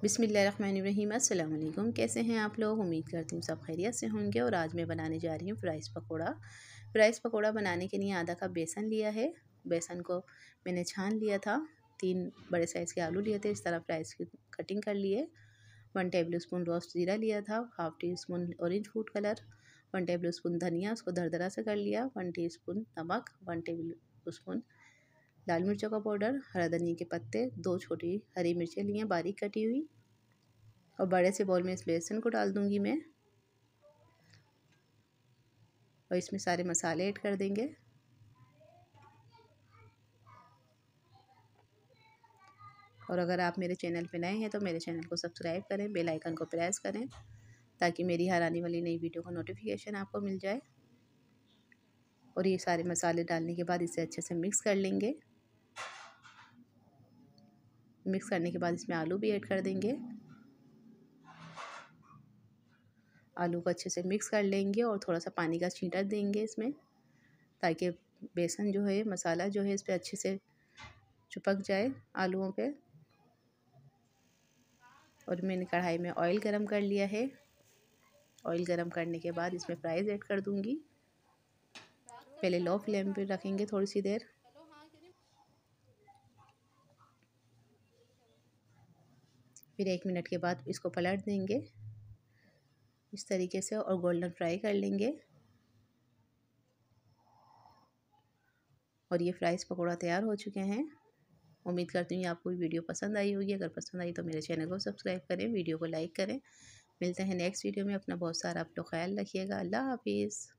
बिसमीम अल्लाम कैसे हैं आप लोग उम्मीद करती हूँ सब खैरियत से होंगे और आज मैं बनाने जा रही हूँ फ्राइज़ पकौड़ा फ्राइज़ पकौड़ा बनाने के लिए आधा कप बेसन लिया है बेसन को मैंने छान लिया था तीन बड़े साइज़ के आलू लिए थे इस तरह फ्राइज़ की कटिंग कर लिए वन टेबल स्पून रोस्ट ज़ीरा लिया था half teaspoon orange food colour one tablespoon धनिया उसको दरदरा से कर लिया वन टी स्पून नमक वन टेबल स्पून लाल मिर्चों का पाउडर हरा धनिया के पत्ते दो छोटी हरी मिर्चें ली हैं बारीक कटी हुई और बड़े से बॉल में इस बेसन को डाल दूँगी मैं और इसमें सारे मसाले ऐड कर देंगे और अगर आप मेरे चैनल पर नए हैं तो मेरे चैनल को सब्सक्राइब करें बेल आइकन को प्रेस करें ताकि मेरी हर आने वाली नई वीडियो का नोटिफिकेशन आपको मिल जाए और ये सारे मसाले डालने के बाद इसे अच्छे से मिक्स कर लेंगे मिक्स करने के बाद इसमें आलू भी ऐड कर देंगे आलू को अच्छे से मिक्स कर लेंगे और थोड़ा सा पानी का छींटा देंगे इसमें ताकि बेसन जो है मसाला जो है इस पर अच्छे से चिपक जाए आलूओं पे और मैंने कढ़ाई में ऑयल गरम कर लिया है ऑयल गरम करने के बाद इसमें फ्राइज़ ऐड कर दूँगी पहले लो फ्लेम पे रखेंगे थोड़ी सी देर फिर एक मिनट के बाद इसको पलट देंगे इस तरीके से और गोल्डन फ्राई कर लेंगे और ये फ्राइज़ पकौड़ा तैयार हो चुके हैं उम्मीद करती हूँ आपको वीडियो पसंद आई होगी अगर पसंद आई तो मेरे चैनल को सब्सक्राइब करें वीडियो को लाइक करें मिलते हैं नेक्स्ट वीडियो में अपना बहुत सारा आप लोग ख्याल रखिएगा अल्लाह हाफिज़